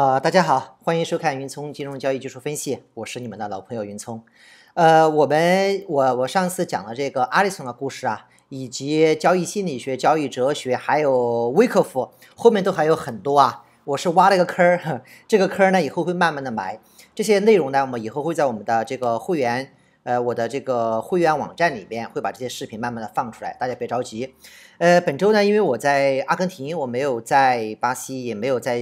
啊，大家好，欢迎收看云聪金融交易技术分析，我是你们的老朋友云聪。呃，我们我我上次讲了这个阿里松的故事啊，以及交易心理学、交易哲学，还有微客服，后面都还有很多啊。我是挖了一个坑，这个坑呢以后会慢慢的埋。这些内容呢，我们以后会在我们的这个会员呃我的这个会员网站里边会把这些视频慢慢的放出来，大家别着急。呃，本周呢，因为我在阿根廷，我没有在巴西，也没有在。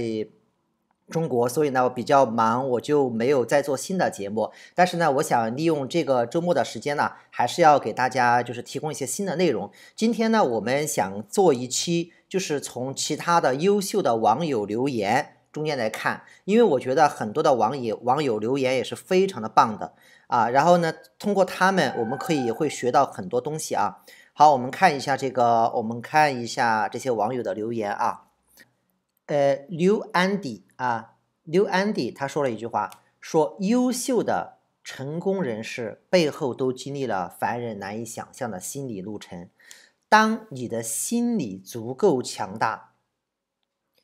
中国，所以呢，我比较忙，我就没有再做新的节目。但是呢，我想利用这个周末的时间呢，还是要给大家就是提供一些新的内容。今天呢，我们想做一期，就是从其他的优秀的网友留言中间来看，因为我觉得很多的网友网友留言也是非常的棒的啊。然后呢，通过他们，我们可以会学到很多东西啊。好，我们看一下这个，我们看一下这些网友的留言啊。呃，刘安迪。啊，刘安迪他说了一句话，说优秀的成功人士背后都经历了凡人难以想象的心理路程。当你的心理足够强大，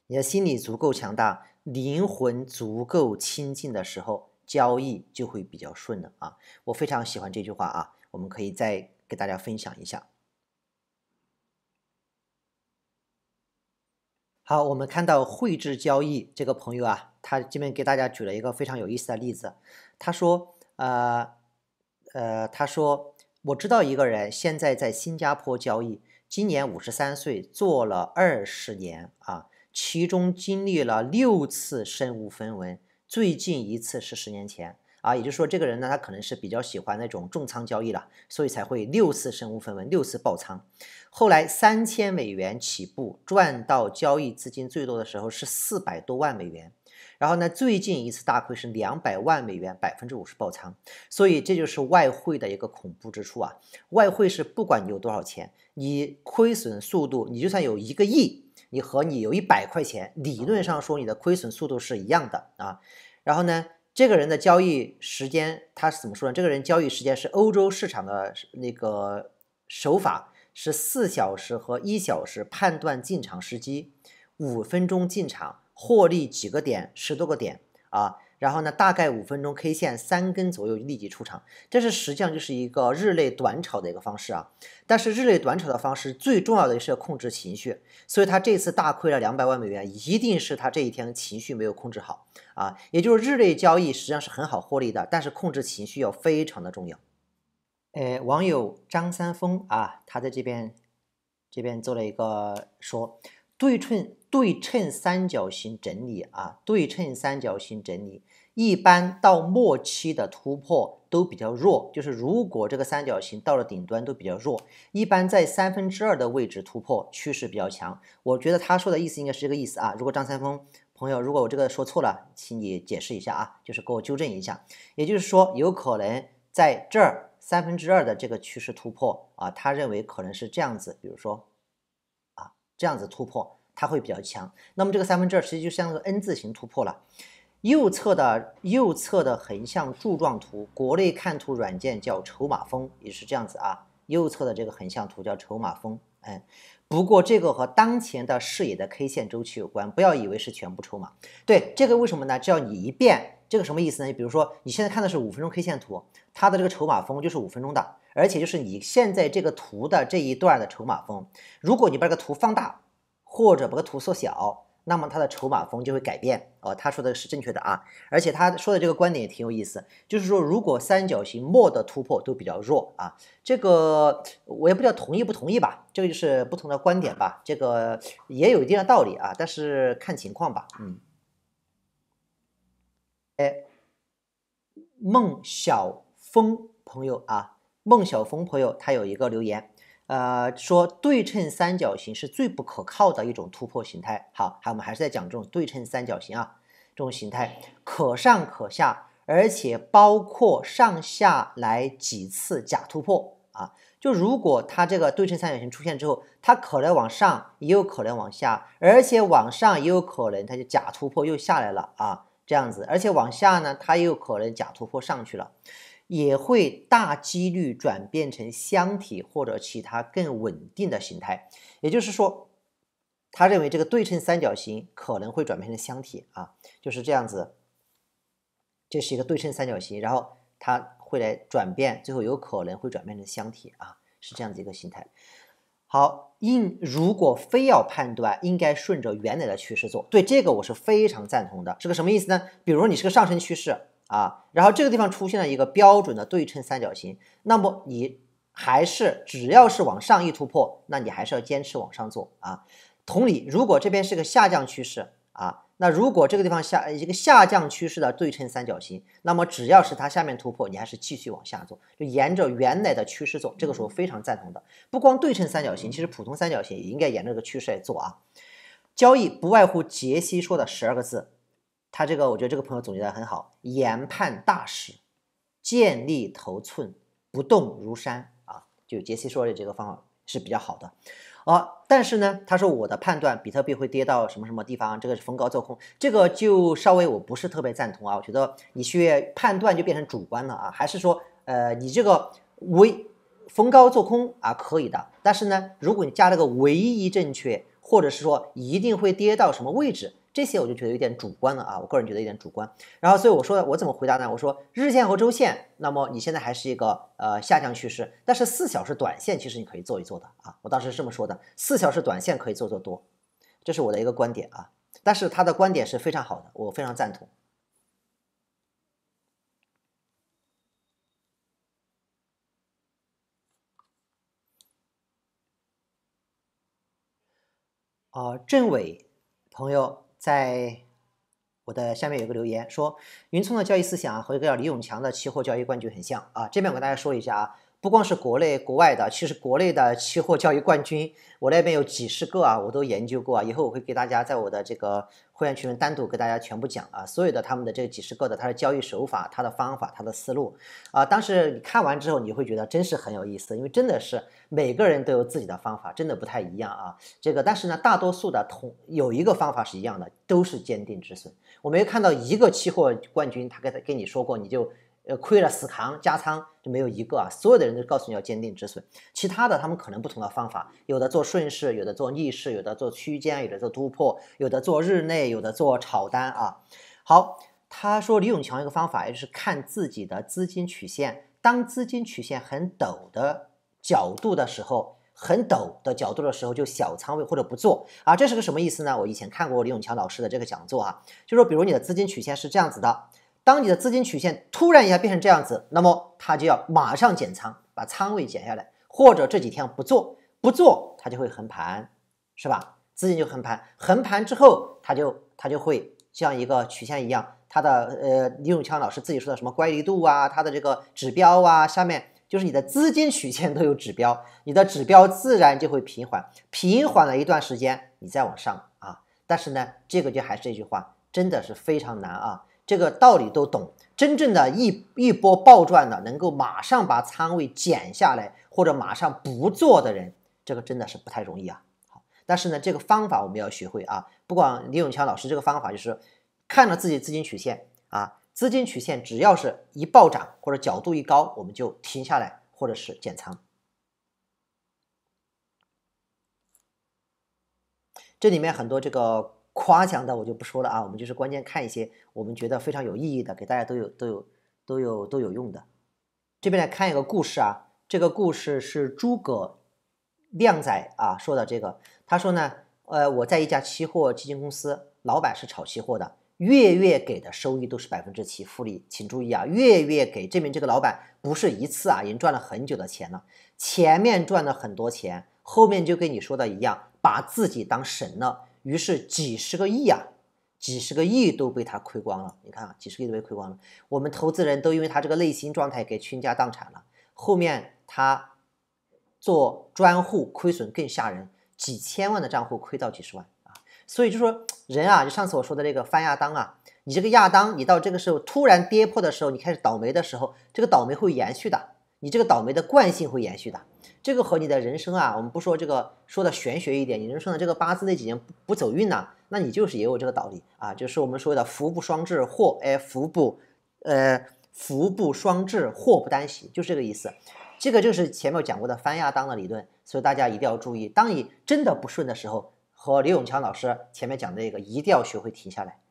你的心理足够强大，灵魂足够清净的时候，交易就会比较顺了啊！我非常喜欢这句话啊，我们可以再给大家分享一下。好，我们看到汇智交易这个朋友啊，他这边给大家举了一个非常有意思的例子。他说，呃，呃，他说，我知道一个人现在在新加坡交易，今年五十三岁，做了二十年啊，其中经历了六次身无分文，最近一次是十年前。啊，也就是说，这个人呢，他可能是比较喜欢那种重仓交易了，所以才会六次身无分文，六次爆仓。后来三千美元起步，赚到交易资金最多的时候是四百多万美元。然后呢，最近一次大亏是两百万美元，百分之五十爆仓。所以这就是外汇的一个恐怖之处啊！外汇是不管你有多少钱，你亏损速度，你就算有一个亿，你和你有一百块钱，理论上说你的亏损速度是一样的啊。然后呢？这个人的交易时间他是怎么说呢？这个人交易时间是欧洲市场的那个手法是四小时和一小时判断进场时机，五分钟进场获利几个点，十多个点啊。然后呢，大概五分钟，K 线三根左右立即出场，这是实际上就是一个日内短炒的一个方式啊。但是日内短炒的方式最重要的是要控制情绪，所以他这次大亏了两百万美元，一定是他这一天情绪没有控制好啊。也就是日内交易实际上是很好获利的，但是控制情绪要非常的重要。呃，网友张三丰啊，他在这边这边做了一个说，对称对称三角形整理啊，对称三角形整理。一般到末期的突破都比较弱，就是如果这个三角形到了顶端都比较弱，一般在三分之二的位置突破趋势比较强。我觉得他说的意思应该是这个意思啊。如果张三丰朋友，如果我这个说错了，请你解释一下啊，就是给我纠正一下。也就是说，有可能在这三分之二的这个趋势突破啊，他认为可能是这样子，比如说啊这样子突破，它会比较强。那么这个三分之二其实就像个 N 字形突破了。右侧的右侧的横向柱状图，国内看图软件叫筹码峰，也是这样子啊。右侧的这个横向图叫筹码峰，嗯，不过这个和当前的视野的 K 线周期有关，不要以为是全部筹码。对，这个为什么呢？只要你一变，这个什么意思呢？你比如说你现在看的是五分钟 K 线图，它的这个筹码峰就是五分钟的，而且就是你现在这个图的这一段的筹码峰，如果你把这个图放大或者把个图缩小。那么它的筹码峰就会改变哦，他说的是正确的啊，而且他说的这个观点也挺有意思，就是说如果三角形末的突破都比较弱啊，这个我也不知道同意不同意吧，这个就是不同的观点吧，这个也有一定的道理啊，但是看情况吧，嗯，哎，孟晓峰朋友啊，孟晓峰朋友他有一个留言。呃，说对称三角形是最不可靠的一种突破形态。好，好，我们还是在讲这种对称三角形啊，这种形态可上可下，而且包括上下来几次假突破啊。就如果它这个对称三角形出现之后，它可能往上，也有可能往下，而且往上也有可能它就假突破又下来了啊，这样子，而且往下呢，它又可能假突破上去了。也会大几率转变成箱体或者其他更稳定的形态。也就是说，他认为这个对称三角形可能会转变成箱体啊，就是这样子。这是一个对称三角形，然后它会来转变，最后有可能会转变成箱体啊，是这样子一个形态。好，应如果非要判断，应该顺着原来的趋势做。对这个我是非常赞同的。是个什么意思呢？比如说你是个上升趋势。啊，然后这个地方出现了一个标准的对称三角形，那么你还是只要是往上一突破，那你还是要坚持往上做啊。同理，如果这边是个下降趋势啊，那如果这个地方下一个下降趋势的对称三角形，那么只要是它下面突破，你还是继续往下做，就沿着原来的趋势做。这个时候非常赞同的，不光对称三角形，其实普通三角形也应该沿着这个趋势来做啊。交易不外乎杰西说的十二个字。他这个，我觉得这个朋友总结的很好，研判大事，建立头寸，不动如山啊，就杰西说的这个方法是比较好的。啊，但是呢，他说我的判断比特币会跌到什么什么地方，这个是逢高做空，这个就稍微我不是特别赞同啊。我觉得你去判断就变成主观了啊，还是说，呃，你这个唯逢高做空啊可以的，但是呢，如果你加了个唯一正确，或者是说一定会跌到什么位置。这些我就觉得有点主观了啊，我个人觉得有点主观。然后，所以我说，我怎么回答呢？我说，日线和周线，那么你现在还是一个呃下降趋势，但是四小时短线其实你可以做一做的啊。我当时是这么说的，四小时短线可以做做多，这是我的一个观点啊。但是他的观点是非常好的，我非常赞同。啊，镇伟朋友。在我的下面有个留言说，云聪的交易思想和一个叫李永强的期货交易冠军很像啊。这边我跟大家说一下啊。不光是国内、国外的，其实国内的期货交易冠军，我那边有几十个啊，我都研究过啊。以后我会给大家在我的这个会员群单独给大家全部讲啊，所有的他们的这几十个的他的交易手法、他的方法、他的思路啊，当时你看完之后，你会觉得真是很有意思，因为真的是每个人都有自己的方法，真的不太一样啊。这个但是呢，大多数的同有一个方法是一样的，都是坚定止损。我没有看到一个期货冠军他跟他跟你说过你就。呃，亏了死扛加仓就没有一个啊！所有的人都告诉你要坚定止损，其他的他们可能不同的方法，有的做顺势，有的做逆势，有的做区间，有的做突破，有的做日内，有的做炒单啊。好，他说李永强一个方法也就是看自己的资金曲线，当资金曲线很陡的角度的时候，很陡的角度的时候就小仓位或者不做啊。这是个什么意思呢？我以前看过李永强老师的这个讲座啊，就说比如你的资金曲线是这样子的。当你的资金曲线突然一下变成这样子，那么它就要马上减仓，把仓位减下来，或者这几天不做，不做，它就会横盘，是吧？资金就横盘，横盘之后，它就它就会像一个曲线一样，它的呃李永强老师自己说的什么乖离度啊，它的这个指标啊，下面就是你的资金曲线都有指标，你的指标自然就会平缓，平缓了一段时间，你再往上啊，但是呢，这个就还是这句话，真的是非常难啊。这个道理都懂，真正的一一波暴赚的，能够马上把仓位减下来，或者马上不做的人，这个真的是不太容易啊。好，但是呢，这个方法我们要学会啊。不管李永强老师这个方法，就是看了自己资金曲线啊，资金曲线只要是一暴涨或者角度一高，我们就停下来或者是减仓。这里面很多这个。夸奖的我就不说了啊，我们就是关键看一些我们觉得非常有意义的，给大家都有都有都有都有用的。这边来看一个故事啊，这个故事是诸葛靓仔啊说的这个，他说呢，呃，我在一家期货基金公司，老板是炒期货的，月月给的收益都是百分之七复利，请注意啊，月月给证明这个老板不是一次啊，已经赚了很久的钱了，前面赚了很多钱，后面就跟你说的一样，把自己当神了。于是几十个亿啊，几十个亿都被他亏光了。你看啊，几十亿都被亏光了，我们投资人都因为他这个内心状态给倾家荡产了。后面他做专户亏损更吓人，几千万的账户亏到几十万啊。所以就说人啊，就上次我说的那个翻亚当啊，你这个亚当，你到这个时候突然跌破的时候，你开始倒霉的时候，这个倒霉会延续的。你这个倒霉的惯性会延续的，这个和你的人生啊，我们不说这个说的玄学一点，你人生的这个八字那几年不走运呐，那你就是也有这个道理啊，就是我们说的福不双至祸，哎福不，呃福不双至祸不单行，就是这个意思，这个就是前面讲过的翻亚当的理论，所以大家一定要注意，当你真的不顺的时候，和刘永强老师前面讲的那个，一定要学会停下来。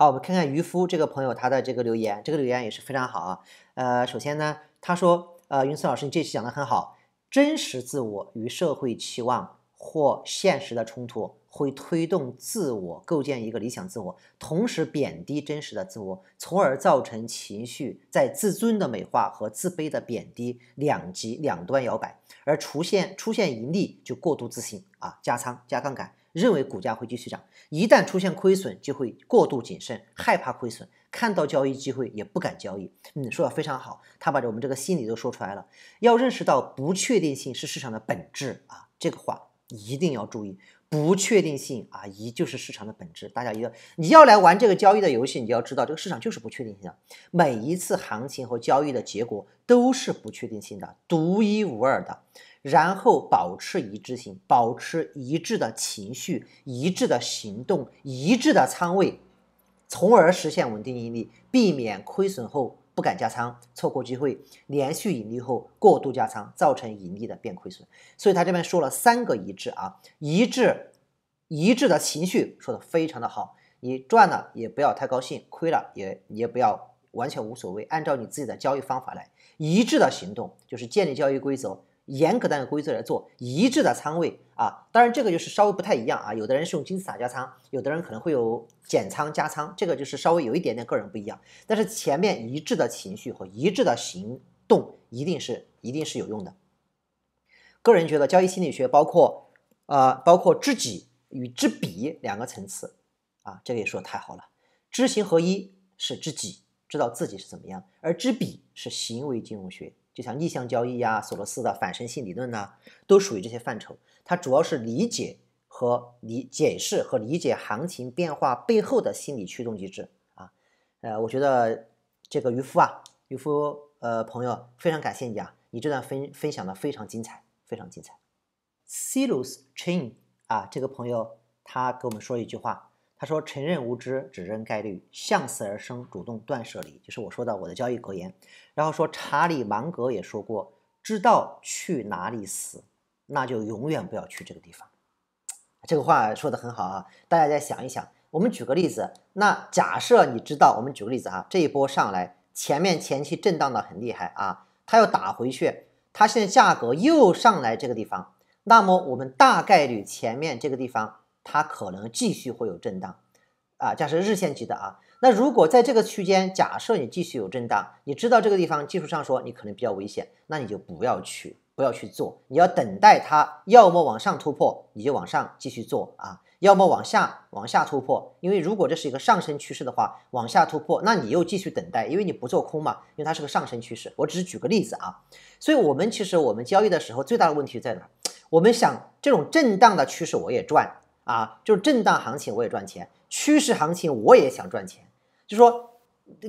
好，我们看看渔夫这个朋友他的这个留言，这个留言也是非常好啊。呃，首先呢，他说，呃，云森老师，你这期讲的很好，真实自我与社会期望或现实的冲突，会推动自我构建一个理想自我，同时贬低真实的自我，从而造成情绪在自尊的美化和自卑的贬低两极两端摇摆，而出现出现盈利就过度自信啊，加仓加杠杆。认为股价会继续涨，一旦出现亏损就会过度谨慎，害怕亏损，看到交易机会也不敢交易。嗯，说的非常好，他把我们这个心理都说出来了。要认识到不确定性是市场的本质啊，这个话一定要注意，不确定性啊，一就是市场的本质。大家一定要，你要来玩这个交易的游戏，你就要知道这个市场就是不确定性的，每一次行情和交易的结果都是不确定性的，独一无二的。然后保持一致性，保持一致的情绪、一致的行动、一致的仓位，从而实现稳定盈利，避免亏损后不敢加仓错过机会，连续盈利后过度加仓造成盈利的变亏损。所以他这边说了三个一致啊，一致、一致的情绪，说的非常的好。你赚了也不要太高兴，亏了也也不要完全无所谓，按照你自己的交易方法来。一致的行动就是建立交易规则。严格的一规则来做一致的仓位啊，当然这个就是稍微不太一样啊，有的人是用金字塔加仓，有的人可能会有减仓加仓，这个就是稍微有一点点个人不一样。但是前面一致的情绪和一致的行动一定是一定是有用的。个人觉得交易心理学包括呃包括知己与知彼两个层次啊，这个也说的太好了，知行合一，是知己，知道自己是怎么样，而知彼是行为金融学。就像逆向交易呀，索罗斯的反身性理论呢，都属于这些范畴。它主要是理解和理解释和理解行情变化背后的心理驱动机制啊。呃，我觉得这个渔夫啊，渔夫呃朋友，非常感谢你啊，你这段分分享的非常精彩，非常精彩。Silo's Chain 啊，这个朋友他给我们说一句话。他说：“承认无知，只认概率，向死而生，主动断舍离。”就是我说的我的交易格言。然后说，查理芒格也说过：“知道去哪里死，那就永远不要去这个地方。”这个话说的很好啊！大家再想一想。我们举个例子，那假设你知道，我们举个例子啊，这一波上来，前面前期震荡的很厉害啊，它又打回去，它现在价格又上来这个地方，那么我们大概率前面这个地方。它可能继续会有震荡，啊，假设日线级的啊，那如果在这个区间，假设你继续有震荡，你知道这个地方技术上说你可能比较危险，那你就不要去，不要去做，你要等待它，要么往上突破，你就往上继续做啊，要么往下往下突破，因为如果这是一个上升趋势的话，往下突破，那你又继续等待，因为你不做空嘛，因为它是个上升趋势。我只是举个例子啊，所以我们其实我们交易的时候最大的问题在哪？我们想这种震荡的趋势我也赚。啊，就是震荡行情我也赚钱，趋势行情我也想赚钱，就说，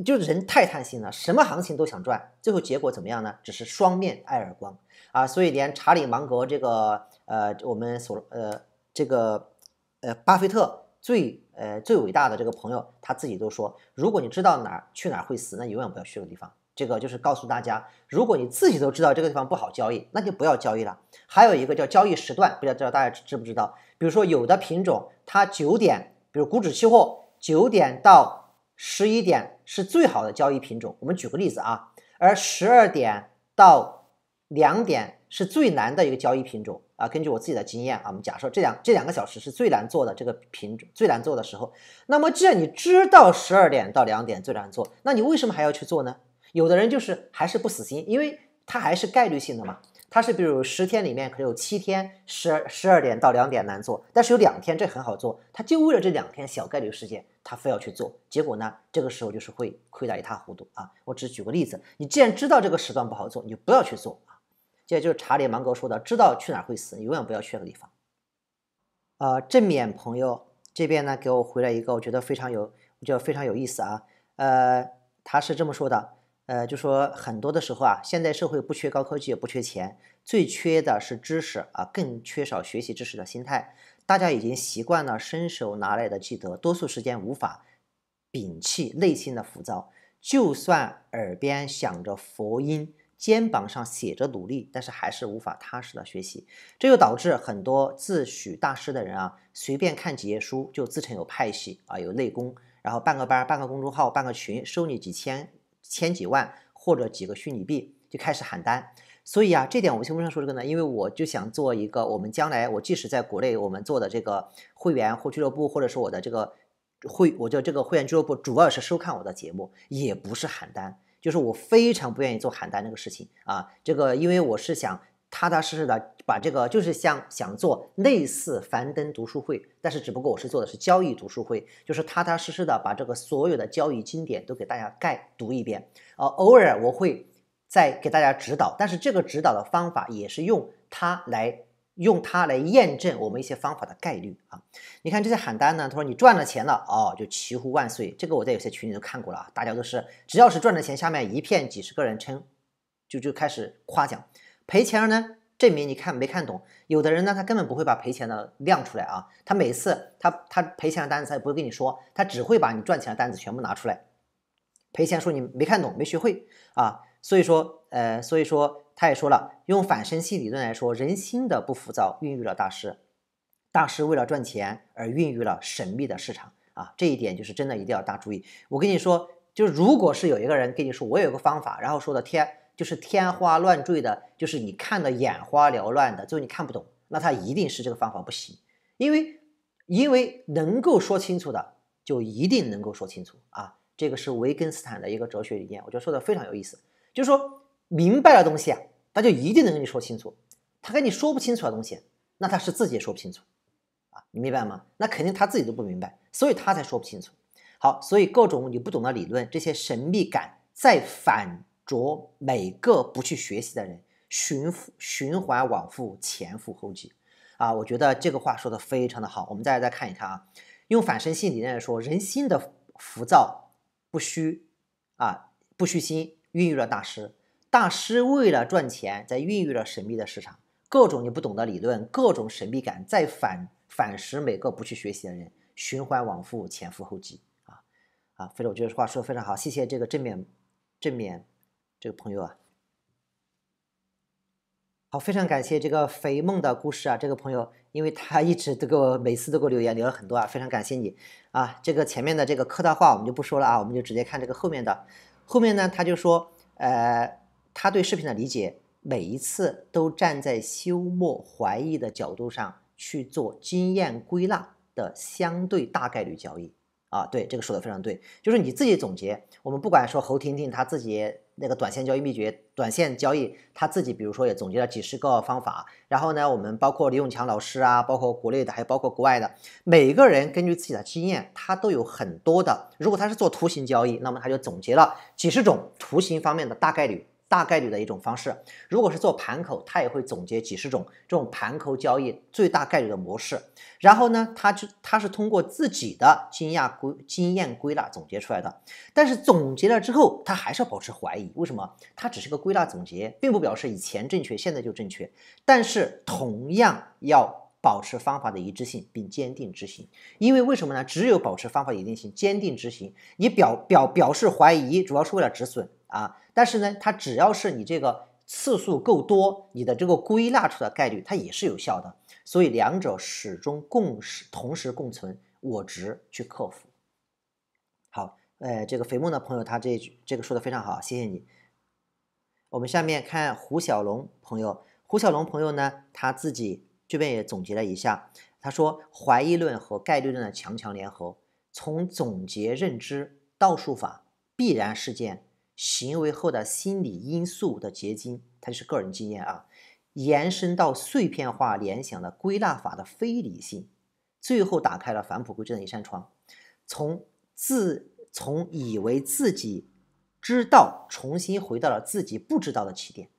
就人太贪心了，什么行情都想赚，最后结果怎么样呢？只是双面挨耳光啊！所以连查理芒格这个，呃，我们所，呃，这个，呃，巴菲特最，呃，最伟大的这个朋友，他自己都说，如果你知道哪儿去哪儿会死，那永远不要去那个地方。这个就是告诉大家，如果你自己都知道这个地方不好交易，那就不要交易了。还有一个叫交易时段，不知道大家知不知道？比如说，有的品种它九点，比如股指期货，九点到十一点是最好的交易品种。我们举个例子啊，而十二点到两点是最难的一个交易品种啊。根据我自己的经验啊，我们假设这两这两个小时是最难做的这个品种最难做的时候。那么，既然你知道十二点到两点最难做，那你为什么还要去做呢？有的人就是还是不死心，因为它还是概率性的嘛。他是比如十天里面可能有七天十十二点到两点难做，但是有两天这很好做，他就为了这两天小概率事件，他非要去做，结果呢，这个时候就是会亏得一塌糊涂啊！我只举个例子，你既然知道这个时段不好做，你就不要去做啊！这就是查理芒格说的，知道去哪儿会死，永远不要去那个地方。呃，正面朋友这边呢给我回来一个，我觉得非常有，我觉得非常有意思啊！呃，他是这么说的。呃，就说很多的时候啊，现代社会不缺高科技，不缺钱，最缺的是知识啊，更缺少学习知识的心态。大家已经习惯了伸手拿来的记得，多数时间无法摒弃内心的浮躁。就算耳边响着佛音，肩膀上写着努力，但是还是无法踏实的学习。这就导致很多自诩大师的人啊，随便看几页书就自称有派系啊，有内功，然后办个班，办个公众号，办个群，收你几千。千几万或者几个虚拟币就开始喊单，所以啊，这点我为什么说这个呢？因为我就想做一个，我们将来我即使在国内我们做的这个会员或俱乐部，或者说我的这个会，我的这个会员俱乐部主要是收看我的节目，也不是喊单，就是我非常不愿意做喊单这个事情啊。这个因为我是想。踏踏实实的把这个，就是像想做类似樊登读书会，但是只不过我是做的是交易读书会，就是踏踏实实的把这个所有的交易经典都给大家概读一遍，呃，偶尔我会再给大家指导，但是这个指导的方法也是用它来用它来验证我们一些方法的概率啊。你看这些喊单呢，他说你赚了钱了哦，就奇呼万岁，这个我在有些群里都看过了，啊，大家都是只要是赚了钱，下面一片几十个人称，就就开始夸奖。赔钱了呢？证明你看没看懂。有的人呢，他根本不会把赔钱的亮出来啊。他每次他他赔钱的单子，他也不会跟你说，他只会把你赚钱的单子全部拿出来。赔钱说你没看懂，没学会啊。所以说，呃，所以说他也说了，用反身性理论来说，人心的不浮躁孕育了大师，大师为了赚钱而孕育了神秘的市场啊。这一点就是真的，一定要大家注意。我跟你说，就是如果是有一个人跟你说我有个方法，然后说的天。就是天花乱坠的，就是你看的眼花缭乱的，最后你看不懂，那他一定是这个方法不行，因为因为能够说清楚的，就一定能够说清楚啊。这个是维根斯坦的一个哲学理念，我觉得说的非常有意思。就是说明白的东西啊，他就一定能跟你说清楚。他跟你说不清楚的东西，那他是自己也说不清楚啊，你明白吗？那肯定他自己都不明白，所以他才说不清楚。好，所以各种你不懂的理论，这些神秘感再反。着每个不去学习的人，循循环往复，前赴后继，啊，我觉得这个话说的非常的好。我们再再看一看啊，用反身性理论来说，人心的浮躁不虚，啊不虚心孕育了大师，大师为了赚钱在孕育了神秘的市场，各种你不懂的理论，各种神秘感在反反噬每个不去学习的人循环往复，前赴后继，啊啊，非常，我觉得话说的非常好，谢谢这个正面正面。这个朋友啊，好，非常感谢这个肥梦的故事啊，这个朋友，因为他一直都给我，每次都给我留言，留了很多啊，非常感谢你啊。这个前面的这个客套话我们就不说了啊，我们就直接看这个后面的。后面呢，他就说，呃，他对视频的理解，每一次都站在休谟怀疑的角度上去做经验归纳的相对大概率交易。啊，对，这个说的非常对，就是你自己总结。我们不管说侯婷婷她自己那个短线交易秘诀，短线交易她自己，比如说也总结了几十个方法。然后呢，我们包括李永强老师啊，包括国内的，还有包括国外的，每个人根据自己的经验，他都有很多的。如果他是做图形交易，那么他就总结了几十种图形方面的大概率。大概率的一种方式，如果是做盘口，它也会总结几十种这种盘口交易最大概率的模式。然后呢，它就它是通过自己的经验归经验归纳总结出来的。但是总结了之后，它还是要保持怀疑。为什么？它只是个归纳总结，并不表示以前正确，现在就正确。但是同样要保持方法的一致性，并坚定执行。因为为什么呢？只有保持方法一致性，坚定执行，你表表表示怀疑，主要是为了止损啊。但是呢，它只要是你这个次数够多，你的这个归纳出的概率它也是有效的，所以两者始终共时同时共存，我值去克服。好，呃，这个肥梦的朋友他这句这个说的非常好，谢谢你。我们下面看胡小龙朋友，胡小龙朋友呢他自己这边也总结了一下，他说怀疑论和概率论的强强联合，从总结认知倒数法必然事件。行为后的心理因素的结晶，它就是个人经验啊，延伸到碎片化联想的归纳法的非理性，最后打开了返璞归真的一扇窗，从自从以为自己知道，重新回到了自己不知道的起点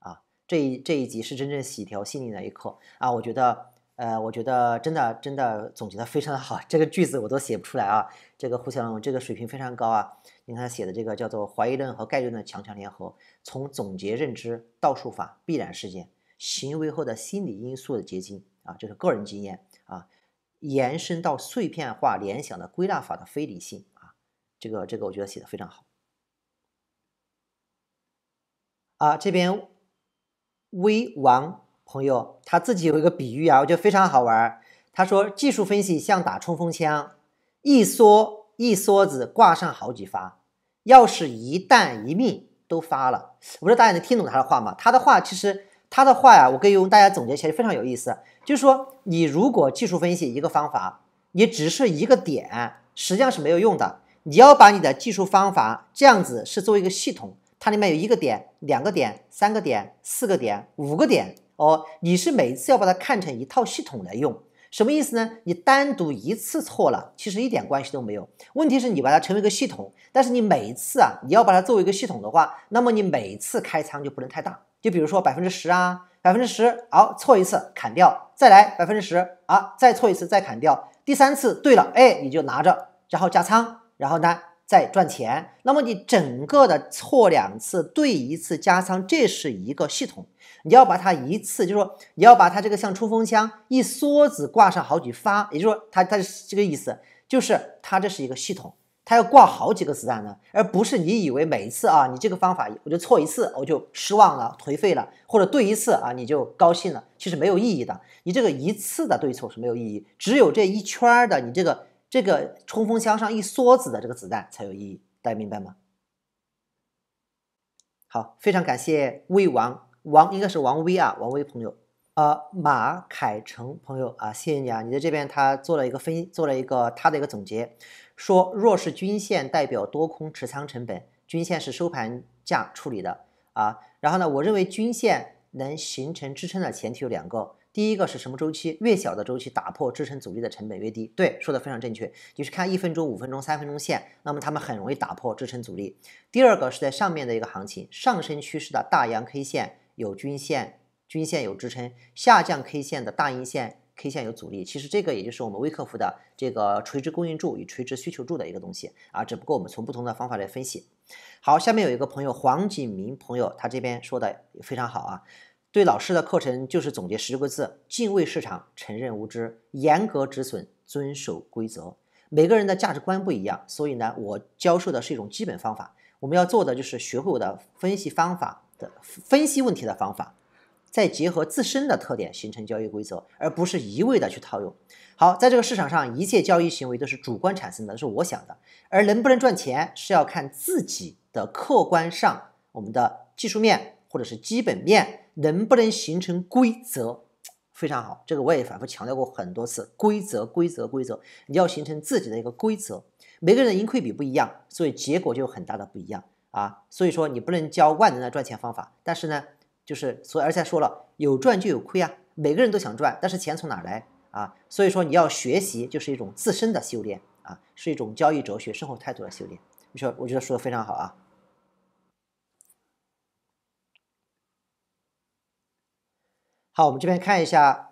啊。这一这一集是真正洗条心灵的一刻啊，我觉得呃，我觉得真的真的总结得非常的好，这个句子我都写不出来啊，这个胡小这个水平非常高啊。你看他写的这个叫做怀疑论和概率论的强强联合，从总结认知倒数法必然事件行为后的心理因素的结晶啊，这是个人经验啊，延伸到碎片化联想的归纳法的非理性啊，这个这个我觉得写的非常好啊。这边微王朋友他自己有一个比喻啊，我觉得非常好玩。他说技术分析像打冲锋枪，一梭一梭子挂上好几发。要是一旦一命都发了，我说大家能听懂他的话吗？他的话其实他的话呀，我可以用大家总结起来非常有意思，就是说你如果技术分析一个方法，你只是一个点，实际上是没有用的。你要把你的技术方法这样子是作为一个系统，它里面有一个点、两个点、三个点、四个点、五个点哦，你是每次要把它看成一套系统来用。什么意思呢？你单独一次错了，其实一点关系都没有。问题是你把它成为一个系统，但是你每一次啊，你要把它作为一个系统的话，那么你每次开仓就不能太大。就比如说百分之十啊，百分之十，好，错一次砍掉，再来百分之十啊，再错一次再砍掉，第三次对了，哎，你就拿着，然后加仓，然后呢？在赚钱，那么你整个的错两次，对一次加仓，这是一个系统，你要把它一次，就是说你要把它这个像冲锋枪一梭子挂上好几发，也就是说它是这个意思，就是它这是一个系统，它要挂好几个子弹呢，而不是你以为每一次啊，你这个方法我就错一次我就失望了颓废了，或者对一次啊你就高兴了，其实没有意义的，你这个一次的对错是没有意义，只有这一圈的你这个。这个冲锋枪上一梭子的这个子弹才有意义，大家明白吗？好，非常感谢魏王王应该是王威啊，王威朋友啊，马凯成朋友啊，谢谢你啊，你在这边他做了一个分做了一个他的一个总结，说弱势均线代表多空持仓成本，均线是收盘价处理的啊，然后呢，我认为均线能形成支撑的前提有两个。第一个是什么周期？越小的周期，打破支撑阻力的成本越低。对，说的非常正确。你是看一分钟、五分钟、三分钟线，那么他们很容易打破支撑阻力。第二个是在上面的一个行情，上升趋势的大阳 K 线有均线，均线有支撑；下降 K 线的大阴线 K 线有阻力。其实这个也就是我们微客服的这个垂直供应柱与垂直需求柱的一个东西啊，只不过我们从不同的方法来分析。好，下面有一个朋友黄景明朋友，他这边说的非常好啊。对老师的课程就是总结十个字：敬畏市场、承认无知、严格止损、遵守规则。每个人的价值观不一样，所以呢，我教授的是一种基本方法。我们要做的就是学会我的分析方法的分析问题的方法，再结合自身的特点形成交易规则，而不是一味的去套用。好，在这个市场上，一切交易行为都是主观产生的，是我想的。而能不能赚钱，是要看自己的客观上我们的技术面。或者是基本面能不能形成规则，非常好，这个我也反复强调过很多次，规则，规则，规则，你要形成自己的一个规则。每个人的盈亏比不一样，所以结果就有很大的不一样啊。所以说你不能教万能的赚钱方法，但是呢，就是所以而且说了，有赚就有亏啊，每个人都想赚，但是钱从哪来啊？所以说你要学习，就是一种自身的修炼啊，是一种交易哲学、生活态度的修炼。你说，我觉得说的非常好啊。好，我们这边看一下，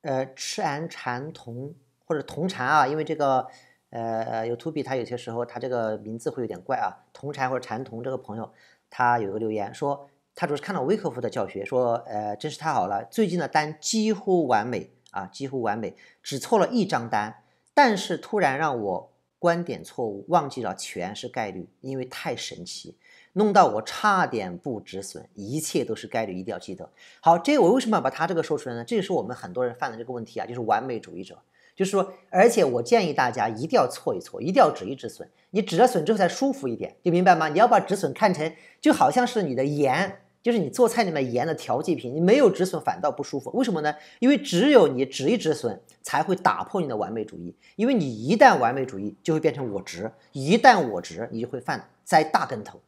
呃，ch an 铜或者铜禅啊，因为这个，呃，有 t u be，他有些时候他这个名字会有点怪啊，铜禅或者缠铜这个朋友，他有个留言说，他主要是看到威克夫的教学，说，呃，真是太好了，最近的单几乎完美啊，几乎完美，只错了一张单，但是突然让我观点错误，忘记了全是概率，因为太神奇。弄到我差点不止损，一切都是概率，一定要记得好。这我为什么要把它这个说出来呢？这也是我们很多人犯的这个问题啊，就是完美主义者。就是说，而且我建议大家一定要错一错，一定要止一止损。你止了损之后才舒服一点，就明白吗？你要把止损看成就好像是你的盐，就是你做菜里面盐的调剂品。你没有止损反倒不舒服，为什么呢？因为只有你止一止损，才会打破你的完美主义。因为你一旦完美主义，就会变成我执；一旦我执，你就会犯栽大跟头。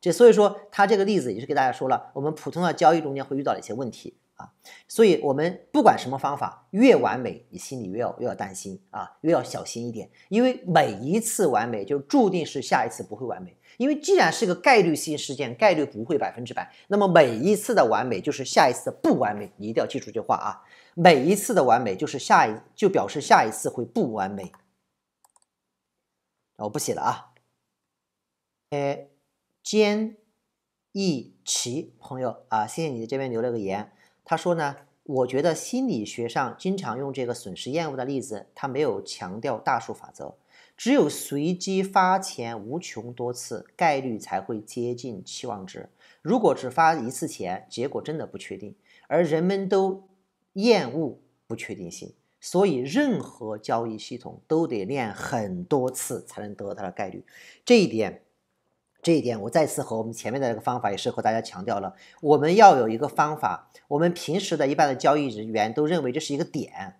这所以说，他这个例子也是给大家说了，我们普通的交易中间会遇到的一些问题啊。所以我们不管什么方法，越完美，你心里越要越要担心啊，越要小心一点。因为每一次完美，就注定是下一次不会完美。因为既然是个概率性事件，概率不会百分之百，那么每一次的完美，就是下一次的不完美。你一定要记住这话啊，每一次的完美，就是下一就表示下一次会不完美。我不写了啊，哎。坚毅奇朋友啊，谢谢你这边留了个言。他说呢，我觉得心理学上经常用这个损失厌恶的例子，他没有强调大数法则，只有随机发钱无穷多次，概率才会接近期望值。如果只发一次钱，结果真的不确定。而人们都厌恶不确定性，所以任何交易系统都得练很多次才能得到的概率，这一点。这一点，我再次和我们前面的这个方法也是和大家强调了，我们要有一个方法。我们平时的一般的交易人员都认为这是一个点，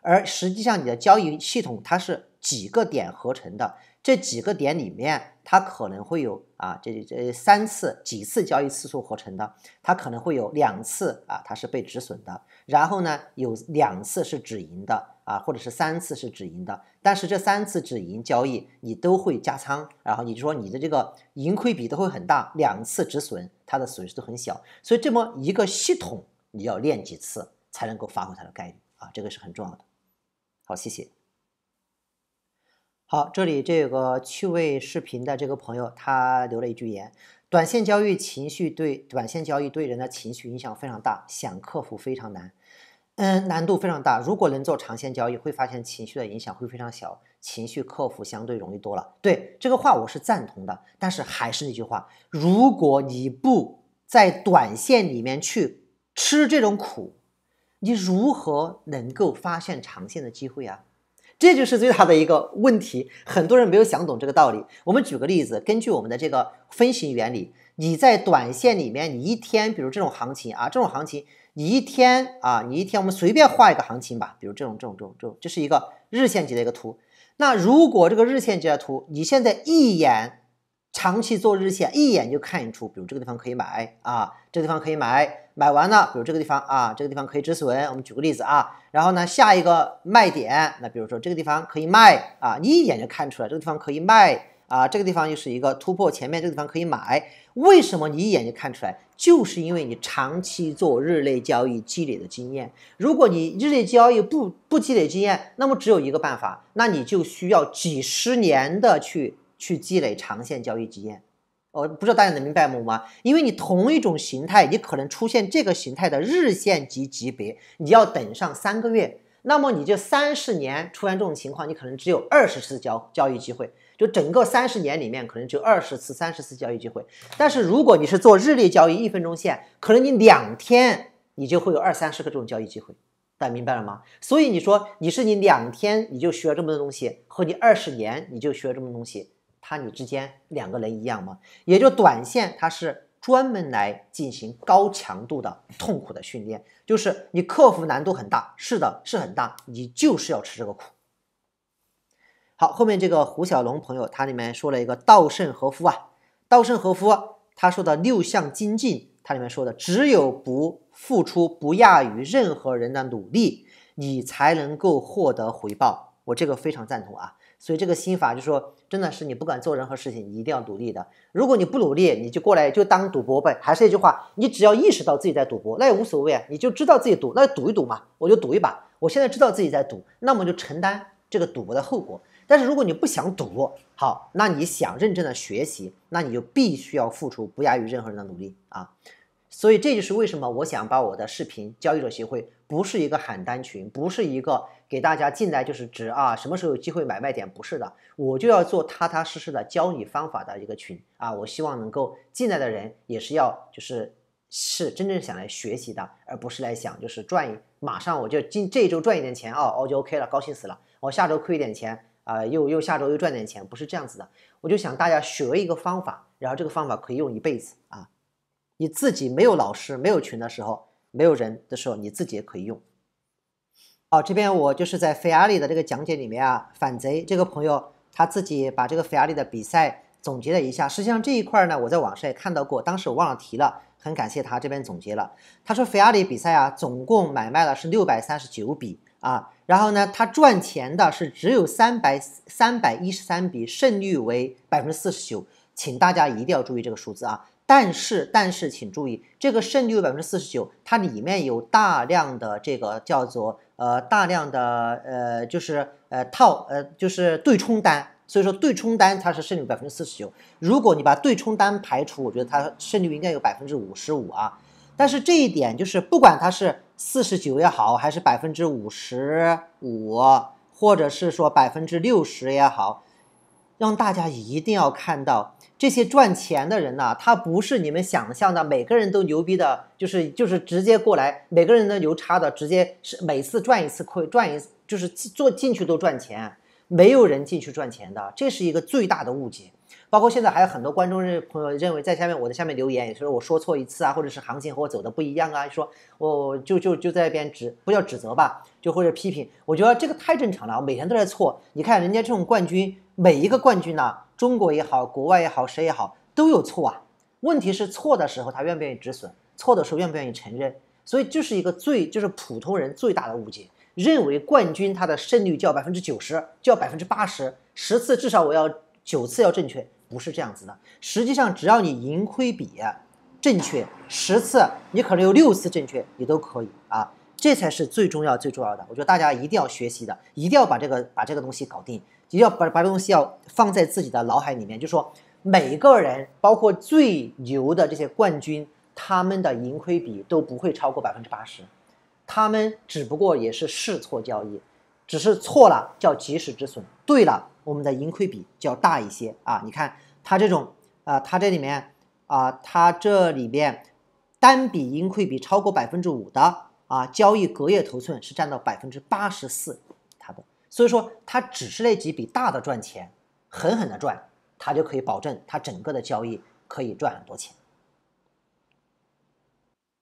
而实际上你的交易系统它是几个点合成的。这几个点里面，它可能会有啊，这这三次几次交易次数合成的，它可能会有两次啊，它是被止损的，然后呢有两次是止盈的。啊，或者是三次是止盈的，但是这三次止盈交易你都会加仓，然后你就说你的这个盈亏比都会很大，两次止损它的损失都很小，所以这么一个系统你要练几次才能够发挥它的概率啊，这个是很重要的。好，谢谢。好，这里这个趣味视频的这个朋友他留了一句言：短线交易情绪对短线交易对人的情绪影响非常大，想克服非常难。嗯，难度非常大。如果能做长线交易，会发现情绪的影响会非常小，情绪克服相对容易多了。对这个话我是赞同的，但是还是那句话，如果你不在短线里面去吃这种苦，你如何能够发现长线的机会啊？这就是最大的一个问题。很多人没有想懂这个道理。我们举个例子，根据我们的这个分析原理，你在短线里面，你一天，比如这种行情啊，这种行情。你一天啊，你一天，我们随便画一个行情吧，比如这种、这种、这种、这种，这是一个日线级的一个图。那如果这个日线级的图，你现在一眼长期做日线，一眼就看出，比如这个地方可以买啊，这个地方可以买，买完了，比如这个地方啊，这个地方可以止损。我们举个例子啊，然后呢，下一个卖点，那比如说这个地方可以卖啊，你一眼就看出来，这个地方可以卖。啊，这个地方又是一个突破，前面这个地方可以买。为什么你一眼就看出来？就是因为你长期做日内交易积累的经验。如果你日内交易不不积累经验，那么只有一个办法，那你就需要几十年的去去积累长线交易经验。我不知道大家能明白吗？因为你同一种形态，你可能出现这个形态的日线级级别，你要等上三个月，那么你这三十年出现这种情况，你可能只有二十次交交易机会。就整个三十年里面，可能只有二十次、三十次交易机会。但是如果你是做日历交易，一分钟线，可能你两天你就会有二三十个这种交易机会。大家明白了吗？所以你说你是你两天你就学了这么多东西，和你二十年你就学了这么多东西，它你之间两个人一样吗？也就短线，它是专门来进行高强度的痛苦的训练，就是你克服难度很大，是的是很大，你就是要吃这个苦。好，后面这个胡小龙朋友，他里面说了一个稻盛和夫啊，稻盛和夫他说的六项精进，他里面说的只有不付出不亚于任何人的努力，你才能够获得回报。我这个非常赞同啊，所以这个心法就说，真的是你不管做任何事情，你一定要努力的。如果你不努力，你就过来就当赌博呗。还是一句话，你只要意识到自己在赌博，那也无所谓啊，你就知道自己赌，那就赌一赌嘛，我就赌一把。我现在知道自己在赌，那么就承担这个赌博的后果。但是如果你不想赌好，那你想认真的学习，那你就必须要付出不亚于任何人的努力啊！所以这就是为什么我想把我的视频交易者协会不是一个喊单群，不是一个给大家进来就是指啊什么时候有机会买卖点不是的，我就要做踏踏实实的教你方法的一个群啊！我希望能够进来的人也是要就是是真正想来学习的，而不是来想就是赚一马上我就进这一周赚一点钱啊哦就 OK 了高兴死了，我下周亏一点钱。啊，又又下周又赚点钱，不是这样子的。我就想大家学一个方法，然后这个方法可以用一辈子啊。你自己没有老师、没有群的时候，没有人的时候，你自己也可以用。好，这边我就是在菲亚利的这个讲解里面啊，反贼这个朋友他自己把这个菲亚利的比赛总结了一下。实际上这一块呢，我在网上也看到过，当时我忘了提了，很感谢他这边总结了。他说菲亚利比赛啊，总共买卖了是六百三十九笔啊。然后呢，他赚钱的是只有三百三百一十三笔，胜率为百分之四十九，请大家一定要注意这个数字啊。但是但是，请注意这个胜率百分之四十九，它里面有大量的这个叫做呃大量的呃就是呃套呃就是对冲单，所以说对冲单它是胜率百分之四十九。如果你把对冲单排除，我觉得它胜率应该有百分之五十五啊。但是这一点就是，不管他是四十九也好，还是百分之五十五，或者是说百分之六十也好，让大家一定要看到这些赚钱的人呐，他不是你们想象的每个人都牛逼的，就是就是直接过来，每个人都牛叉的，直接是每次赚一次亏，赚一次，就是做进去都赚钱，没有人进去赚钱的，这是一个最大的误解。包括现在还有很多观众认朋友认为在下面我在下面留言，也说我说错一次啊，或者是行情和我走的不一样啊，说我就就就在那边指不叫指责吧，就或者批评，我觉得这个太正常了，每天都在错。你看人家这种冠军，每一个冠军呐，中国也好，国外也好，谁也好都有错啊。问题是错的时候他愿不愿意止损，错的时候愿不愿意承认？所以这是一个最就是普通人最大的误解，认为冠军他的胜率就要百分之九十，就要百分之八十，十次至少我要九次要正确。不是这样子的，实际上只要你盈亏比正确，十次你可能有六次正确，你都可以啊，这才是最重要最重要的。我觉得大家一定要学习的，一定要把这个把这个东西搞定，一定要把把这个东西要放在自己的脑海里面。就说每个人，包括最牛的这些冠军，他们的盈亏比都不会超过百分之八十，他们只不过也是试错交易。只是错了叫及时止损，对了，我们的盈亏比就要大一些啊！你看他这种啊，他这里面啊，他这里面单笔盈亏比超过百分之五的啊，交易隔夜头寸是占到百分之八十四他的，所以说他只是那几笔大的赚钱，狠狠的赚，他就可以保证他整个的交易可以赚很多钱。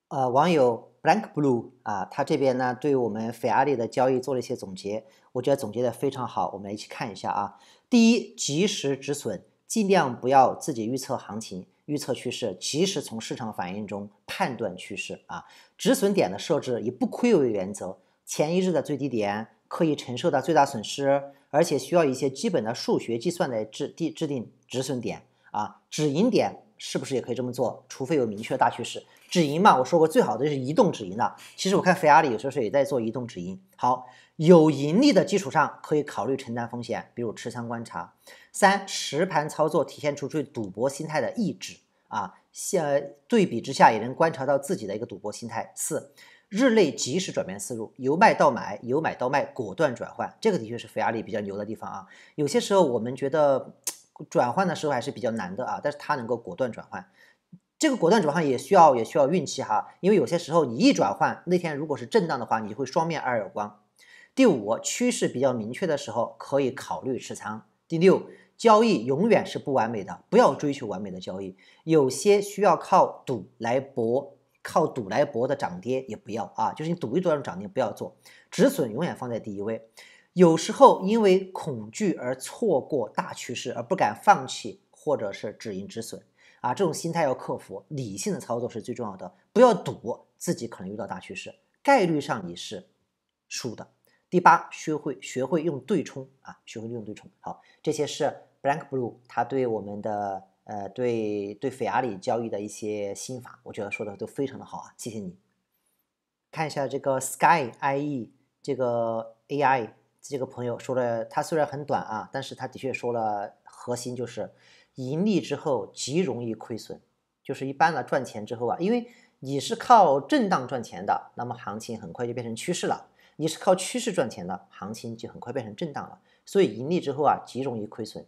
呃，网友。b l a n k Blue 啊，他这边呢，对我们菲亚利的交易做了一些总结，我觉得总结的非常好，我们一起看一下啊。第一，及时止损，尽量不要自己预测行情、预测趋势，及时从市场反应中判断趋势啊。止损点的设置以不亏为原则，前一日的最低点可以承受的最大损失，而且需要一些基本的数学计算来制定制定止损点啊，止盈点。是不是也可以这么做？除非有明确大趋势止盈嘛。我说过，最好的就是移动止盈的。其实我看菲亚里有时候也在做移动止盈。好，有盈利的基础上可以考虑承担风险，比如持仓观察。三，实盘操作体现出去赌博心态的意志啊。现对比之下也能观察到自己的一个赌博心态。四，日内及时转变思路，由卖到买，由买到卖，果断转换。这个的确是菲亚里比较牛的地方啊。有些时候我们觉得。转换的时候还是比较难的啊，但是它能够果断转换，这个果断转换也需要也需要运气哈，因为有些时候你一转换，那天如果是震荡的话，你就会双面二耳光。第五，趋势比较明确的时候可以考虑持仓。第六，交易永远是不完美的，不要追求完美的交易，有些需要靠赌来搏，靠赌来搏的涨跌也不要啊，就是你赌一做涨跌不要做，止损永远放在第一位。有时候因为恐惧而错过大趋势，而不敢放弃或者是止盈止损啊，这种心态要克服。理性的操作是最重要的，不要赌自己可能遇到大趋势，概率上你是输的。第八，学会学会用对冲啊，学会用对冲。好，这些是 Blank Blue 他对我们的呃对对斐亚里交易的一些心法，我觉得说的都非常的好啊。谢谢你，看一下这个 Sky IE 这个 AI。这个朋友说了，他虽然很短啊，但是他的确说了核心就是盈利之后极容易亏损，就是一般的赚钱之后啊，因为你是靠震荡赚钱的，那么行情很快就变成趋势了；你是靠趋势赚钱的，行情就很快变成震荡了。所以盈利之后啊，极容易亏损，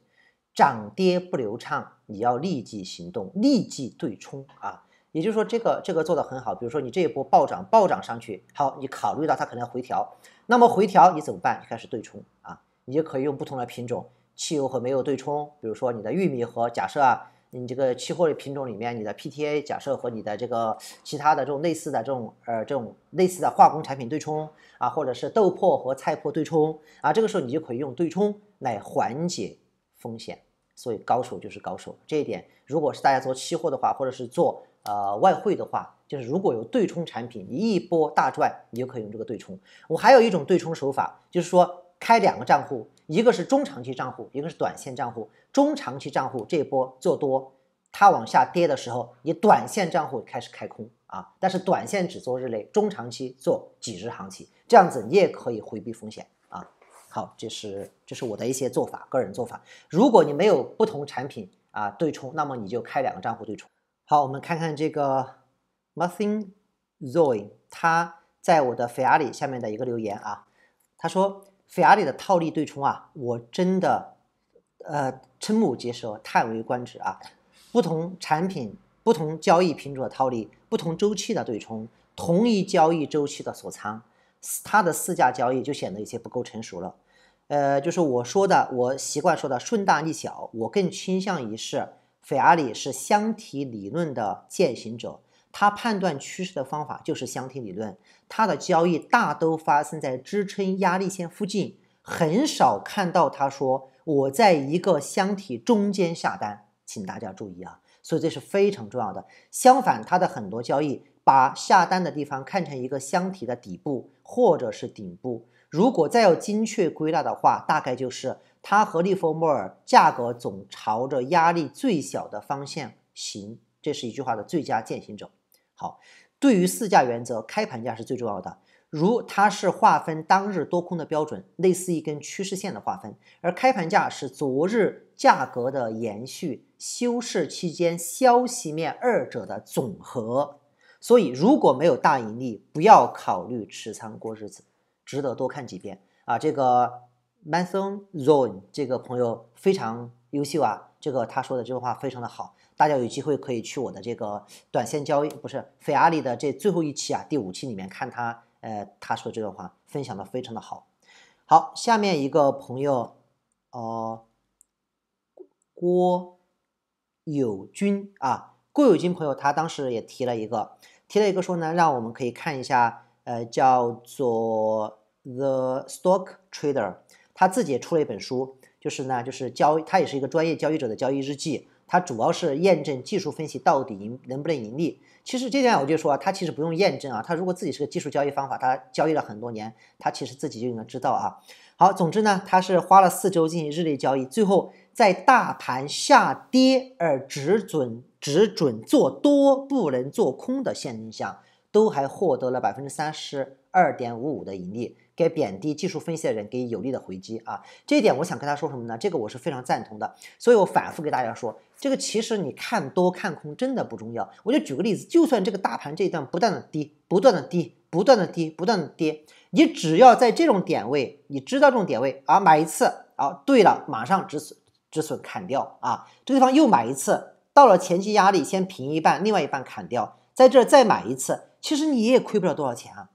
涨跌不流畅，你要立即行动，立即对冲啊。也就是说，这个这个做的很好，比如说你这一波暴涨暴涨上去，好，你考虑到它可能要回调。那么回调你怎么办？开始对冲啊，你就可以用不同的品种，汽油和煤油对冲。比如说你的玉米和假设啊，你这个期货的品种里面，你的 PTA 假设和你的这个其他的这种类似的这种呃这种类似的化工产品对冲啊，或者是豆粕和菜粕对冲啊，这个时候你就可以用对冲来缓解风险。所以高手就是高手，这一点如果是大家做期货的话，或者是做呃外汇的话。就是如果有对冲产品，你一波大赚，你就可以用这个对冲。我还有一种对冲手法，就是说开两个账户，一个是中长期账户，一个是短线账户。中长期账户这一波做多，它往下跌的时候，你短线账户开始开空啊。但是短线只做日内，中长期做几日行情，这样子你也可以回避风险啊。好，这是这是我的一些做法，个人做法。如果你没有不同产品啊对冲，那么你就开两个账户对冲。好，我们看看这个。Martin z o e 他在我的斐亚里下面的一个留言啊，他说斐亚里的套利对冲啊，我真的呃瞠目结舌，叹为观止啊。不同产品、不同交易品种的套利，不同周期的对冲，同一交易周期的锁仓，他的四价交易就显得有些不够成熟了。呃，就是我说的，我习惯说的“顺大逆小”，我更倾向于是斐亚里是箱体理论的践行者。他判断趋势的方法就是箱体理论，他的交易大都发生在支撑压力线附近，很少看到他说我在一个箱体中间下单，请大家注意啊，所以这是非常重要的。相反，他的很多交易把下单的地方看成一个箱体的底部或者是顶部。如果再要精确归纳的话，大概就是他和利弗莫尔价格总朝着压力最小的方向行，这是一句话的最佳践行者。好，对于四价原则，开盘价是最重要的。如它是划分当日多空的标准，类似一根趋势线的划分，而开盘价是昨日价格的延续，休市期间消息面二者的总和。所以，如果没有大盈利，不要考虑持仓过日子，值得多看几遍啊。这个 Mason z o n e 这个朋友非常优秀啊，这个他说的这个话非常的好。大家有机会可以去我的这个短线交易，不是菲阿里的这最后一期啊，第五期里面看他，呃，他说这段话分享的非常的好。好，下面一个朋友，呃，郭友军啊，郭友军朋友他当时也提了一个，提了一个说呢，让我们可以看一下，呃，叫做 The Stock Trader，他自己也出了一本书，就是呢，就是交，他也是一个专业交易者的交易日记。它主要是验证技术分析到底盈能不能盈利。其实这点我就说啊，它其实不用验证啊。它如果自己是个技术交易方法，它交易了很多年，它其实自己就应该知道啊。好，总之呢，他是花了四周进行日内交易，最后在大盘下跌而只准只准做多不能做空的现象，都还获得了百分之三十二点五五的盈利。给贬低技术分析的人给有力的回击啊！这一点我想跟他说什么呢？这个我是非常赞同的，所以我反复给大家说，这个其实你看多看空真的不重要。我就举个例子，就算这个大盘这一段不断的低，不断的低，不断的低，不断的跌，你只要在这种点位，你知道这种点位啊，买一次啊，对了，马上止损止损砍掉啊，这个地方又买一次，到了前期压力先平一半，另外一半砍掉，在这儿再买一次，其实你也亏不了多少钱啊，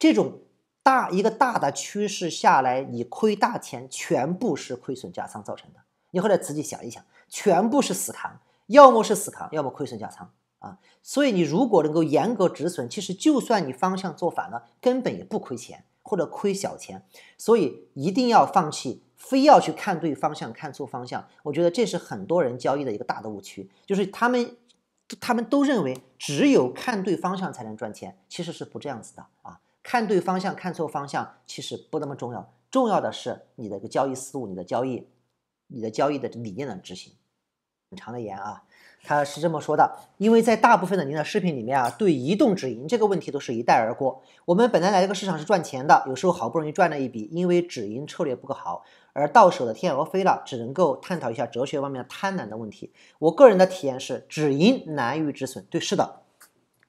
这种。大一个大的趋势下来，你亏大钱，全部是亏损加仓造成的。你后来仔细想一想，全部是死扛，要么是死扛，要么亏损加仓啊。所以你如果能够严格止损，其实就算你方向做反了，根本也不亏钱，或者亏小钱。所以一定要放弃，非要去看对方向，看错方向，我觉得这是很多人交易的一个大的误区，就是他们他们都认为只有看对方向才能赚钱，其实是不这样子的啊。看对方向，看错方向其实不那么重要，重要的是你的一个交易思路、你的交易、你的交易的理念的执行。很长的言啊，他是这么说的，因为在大部分的您的视频里面啊，对移动止盈这个问题都是一带而过。我们本来来这个市场是赚钱的，有时候好不容易赚了一笔，因为止盈策略不够好，而到手的天鹅飞了，只能够探讨一下哲学方面的贪婪的问题。我个人的体验是，止盈难于止损，对是的。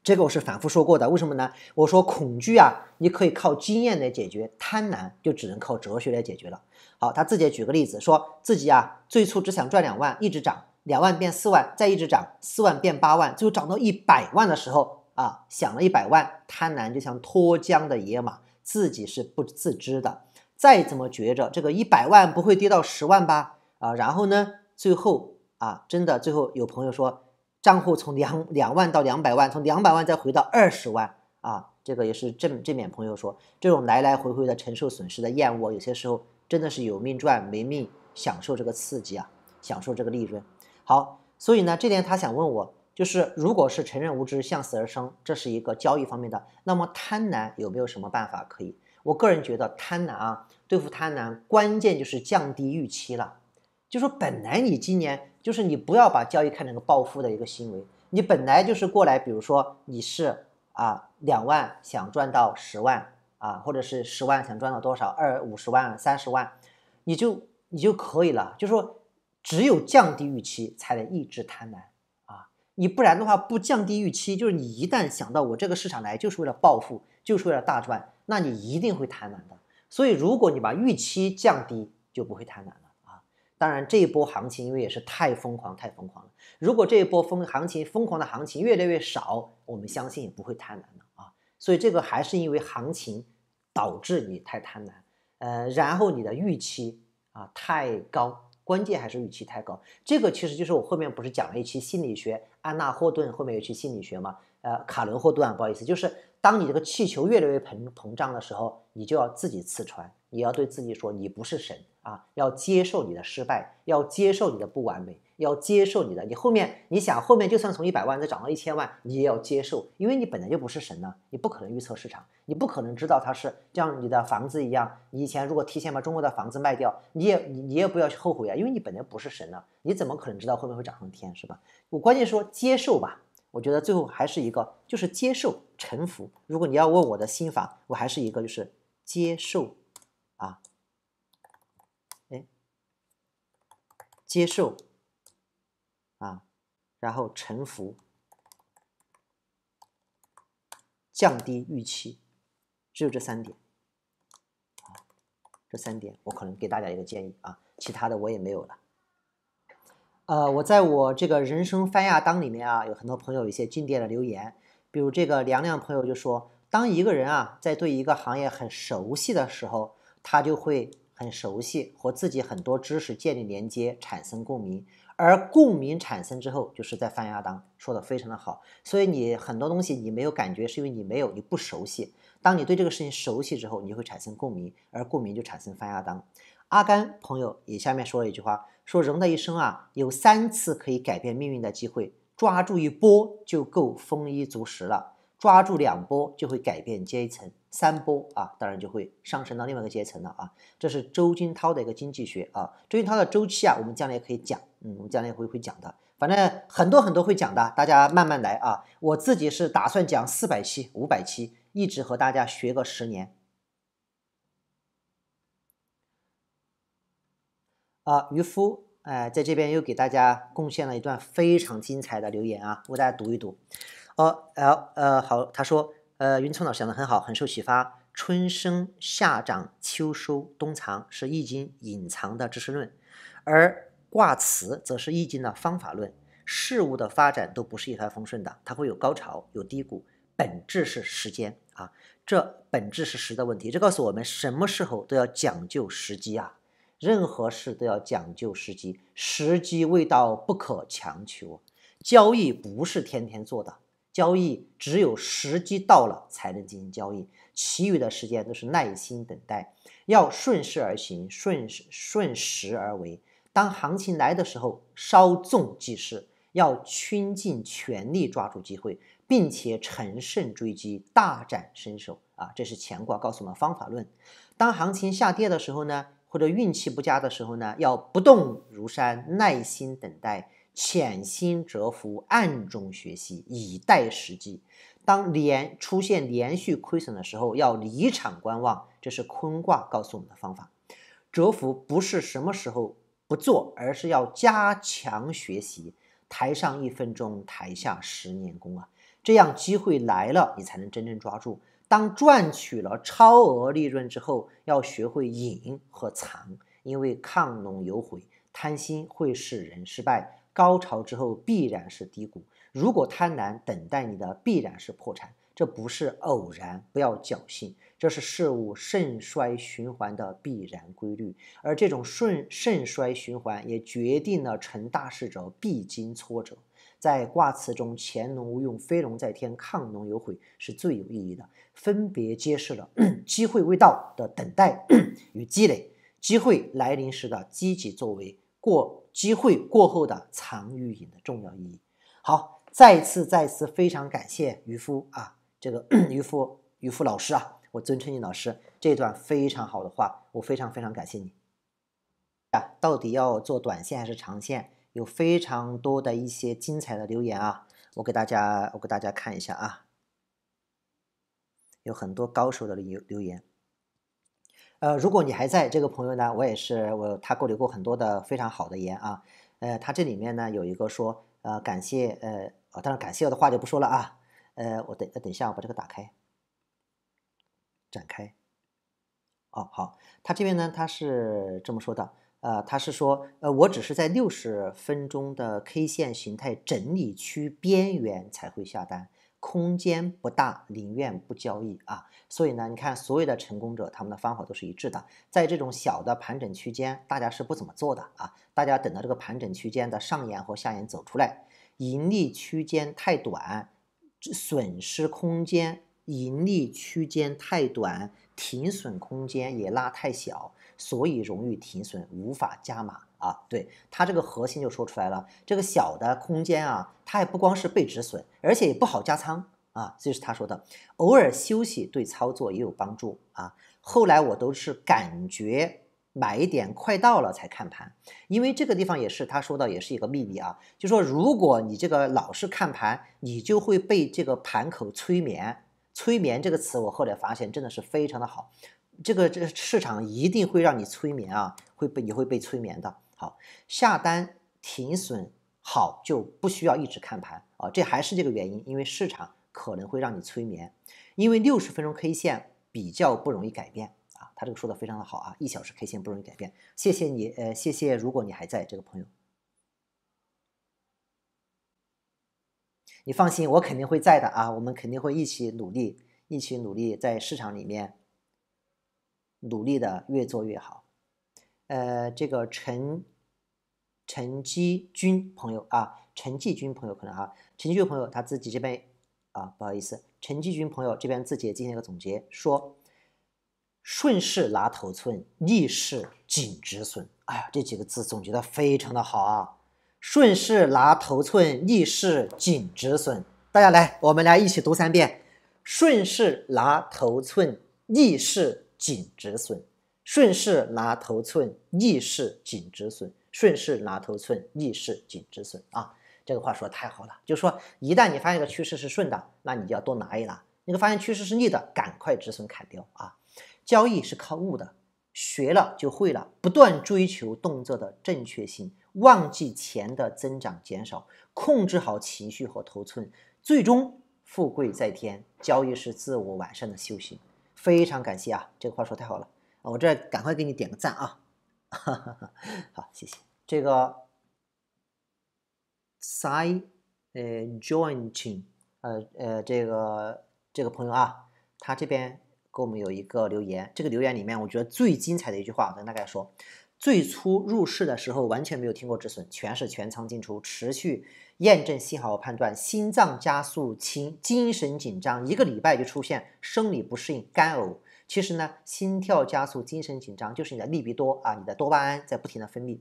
这个我是反复说过的，为什么呢？我说恐惧啊，你可以靠经验来解决；贪婪就只能靠哲学来解决了。好，他自己举个例子，说自己啊最初只想赚两万，一直涨，两万变四万，再一直涨，四万变八万，最后涨到一百万的时候啊，想了一百万，贪婪就像脱缰的野马，自己是不自知的。再怎么觉着这个一百万不会跌到十万吧？啊，然后呢，最后啊，真的最后有朋友说。账户从两两万到两百万，从两百万再回到二十万啊，这个也是正正面朋友说，这种来来回回的承受损失的厌恶，有些时候真的是有命赚没命享受这个刺激啊，享受这个利润。好，所以呢，这点他想问我，就是如果是承认无知向死而生，这是一个交易方面的，那么贪婪有没有什么办法可以？我个人觉得贪婪啊，对付贪婪关键就是降低预期了，就说本来你今年。就是你不要把交易看成个暴富的一个行为，你本来就是过来，比如说你是啊两万想赚到十万啊，或者是十万想赚到多少二五十万三十万，你就你就可以了。就说只有降低预期，才能抑制贪婪啊！你不然的话，不降低预期，就是你一旦想到我这个市场来就是为了暴富，就是为了大赚，那你一定会贪婪的。所以，如果你把预期降低，就不会贪婪。当然，这一波行情因为也是太疯狂，太疯狂了。如果这一波疯行情疯狂的行情越来越少，我们相信也不会太难了啊。所以这个还是因为行情导致你太贪婪，呃，然后你的预期啊太高，关键还是预期太高。这个其实就是我后面不是讲了一期心理学，安娜霍顿后面有一期心理学嘛？呃，卡伦霍顿不好意思，就是当你这个气球越来越膨膨胀的时候，你就要自己刺穿，你要对自己说你不是神。啊，要接受你的失败，要接受你的不完美，要接受你的。你后面你想后面就算从一百万再涨到一千万，你也要接受，因为你本来就不是神呢，你不可能预测市场，你不可能知道它是像你的房子一样，你以前如果提前把中国的房子卖掉，你也你你也不要去后悔啊，因为你本来不是神呢，你怎么可能知道后面会涨上天，是吧？我关键说接受吧，我觉得最后还是一个就是接受、臣服。如果你要问我的心法，我还是一个就是接受。接受，啊，然后臣服，降低预期，只有这三点。这三点我可能给大家一个建议啊，其他的我也没有了。呃，我在我这个人生翻亚当里面啊，有很多朋友一些进店的留言，比如这个凉凉朋友就说，当一个人啊在对一个行业很熟悉的时候，他就会。很熟悉和自己很多知识建立连接，产生共鸣，而共鸣产生之后，就是在翻亚当说的非常的好。所以你很多东西你没有感觉，是因为你没有，你不熟悉。当你对这个事情熟悉之后，你就会产生共鸣，而共鸣就产生翻亚当。阿甘朋友也下面说了一句话，说人的一生啊，有三次可以改变命运的机会，抓住一波就够丰衣足食了，抓住两波就会改变阶层。三波啊，当然就会上升到另外一个阶层了啊！这是周金涛的一个经济学啊。周金涛的周期啊，我们将来也可以讲，嗯，我们将来也会会讲的，反正很多很多会讲的，大家慢慢来啊。我自己是打算讲四百期、五百期，一直和大家学个十年。啊，渔夫哎，在这边又给大家贡献了一段非常精彩的留言啊，我给大家读一读。哦呃呃，好，他说。呃，云聪老师讲的很好，很受启发。春生夏长秋收冬藏是易经隐藏的知识论，而卦辞则是易经的方法论。事物的发展都不是一帆风顺的，它会有高潮，有低谷。本质是时间啊，这本质是时的问题。这告诉我们，什么时候都要讲究时机啊，任何事都要讲究时机。时机未到，不可强求。交易不是天天做的。交易只有时机到了才能进行交易，其余的时间都是耐心等待，要顺势而行，顺顺时而为。当行情来的时候，稍纵即逝，要倾尽全力抓住机会，并且乘胜追击，大展身手啊！这是乾卦告诉我们方法论。当行情下跌的时候呢，或者运气不佳的时候呢，要不动如山，耐心等待。潜心蛰伏，暗中学习，以待时机。当连出现连续亏损的时候，要离场观望，这是坤卦告诉我们的方法。蛰伏不是什么时候不做，而是要加强学习。台上一分钟，台下十年功啊，这样机会来了，你才能真正抓住。当赚取了超额利润之后，要学会隐和藏，因为亢龙有悔，贪心会使人失败。高潮之后必然是低谷，如果贪婪，等待你的必然是破产。这不是偶然，不要侥幸，这是事物盛衰循环的必然规律。而这种顺盛衰循环，也决定了成大事者必经挫折。在卦辞中，“潜龙勿用，飞龙在天，亢龙有悔”是最有意义的，分别揭示了 机会未到的等待 与积累，机会来临时的积极作为。过机会过后的藏与隐的重要意义。好，再次再次非常感谢渔夫啊，这个 渔夫渔夫老师啊，我尊称你老师，这段非常好的话，我非常非常感谢你。啊，到底要做短线还是长线？有非常多的一些精彩的留言啊，我给大家我给大家看一下啊，有很多高手的留留言。呃，如果你还在这个朋友呢，我也是我他给我留过很多的非常好的言啊，呃，他这里面呢有一个说，呃，感谢，呃，当然感谢我的话就不说了啊，呃，我等，等一下我把这个打开，展开，哦，好，他这边呢他是这么说的，呃，他是说，呃，我只是在六十分钟的 K 线形态整理区边缘才会下单。空间不大，宁愿不交易啊。所以呢，你看所有的成功者，他们的方法都是一致的。在这种小的盘整区间，大家是不怎么做的啊。大家等到这个盘整区间的上沿和下沿走出来，盈利区间太短，损失空间；盈利区间太短，停损空间也拉太小，所以容易停损，无法加码。啊，对他这个核心就说出来了，这个小的空间啊，它也不光是被止损，而且也不好加仓啊，这是他说的。偶尔休息对操作也有帮助啊。后来我都是感觉买点快到了才看盘，因为这个地方也是他说的，也是一个秘密啊。就说如果你这个老是看盘，你就会被这个盘口催眠。催眠这个词，我后来发现真的是非常的好。这个这市场一定会让你催眠啊，会被你会被催眠的。好，下单停损好就不需要一直看盘啊，这还是这个原因，因为市场可能会让你催眠，因为六十分钟 K 线比较不容易改变啊。他这个说的非常的好啊，一小时 K 线不容易改变。谢谢你，呃，谢谢，如果你还在这个朋友，你放心，我肯定会在的啊，我们肯定会一起努力，一起努力在市场里面努力的越做越好。呃，这个陈陈继军朋友啊，陈继军朋友可能啊，陈继军朋友他自己这边啊，不好意思，陈继军朋友这边自己也进行了一个总结，说顺势拿头寸，逆势紧止损。哎呀，这几个字总结的非常的好啊，顺势拿头寸，逆势紧止损。大家来，我们来一起读三遍，顺势拿头寸，逆势紧止损。顺势拿头寸，逆势紧止损。顺势拿头寸，逆势紧止损啊！这个话说的太好了，就是说，一旦你发现趋势是顺的，那你就要多拿一拿；，那个发现趋势是逆的，赶快止损砍掉啊！交易是靠悟的，学了就会了。不断追求动作的正确性，忘记钱的增长减少，控制好情绪和头寸，最终富贵在天。交易是自我完善的修行。非常感谢啊！这个话说太好了。我这赶快给你点个赞啊！好，谢谢这个 s a i 呃 j o i n t i n g 呃呃，这个这个朋友啊，他这边给我们有一个留言，这个留言里面我觉得最精彩的一句话，跟大家说：最初入市的时候完全没有听过止损，全是全仓进出，持续验证信号判断，心脏加速轻，精神紧张，一个礼拜就出现生理不适应，干呕。其实呢，心跳加速、精神紧张，就是你的利比多啊，你的多巴胺在不停的分泌。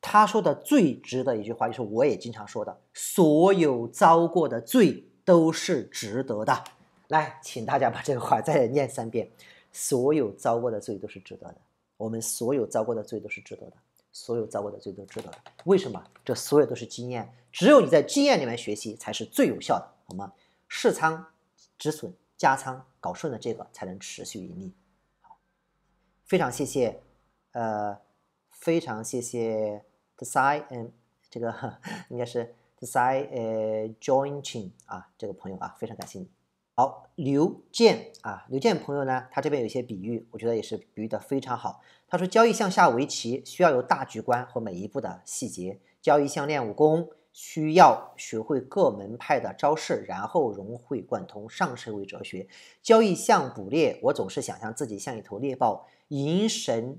他说的最值得一句话，就是我也经常说的：所有遭过的罪都是值得的。来，请大家把这个话再念三遍：所有遭过的罪都是值得的。我们所有遭过的罪都是值得的。所有遭过的罪都值得的。为什么？这所有都是经验，只有你在经验里面学习才是最有效的。好吗？试仓止损。加仓搞顺的这个才能持续盈利。好，非常谢谢，呃，非常谢谢 d e s a n 嗯，这个应该是 d e s a e 呃，Joining 啊，这个朋友啊，非常感谢你。好，刘健啊，刘健朋友呢，他这边有一些比喻，我觉得也是比喻的非常好。他说交易向下围棋，需要有大局观和每一步的细节；交易像练武功。需要学会各门派的招式，然后融会贯通，上升为哲学。交易像捕猎，我总是想象自己像一头猎豹，凝神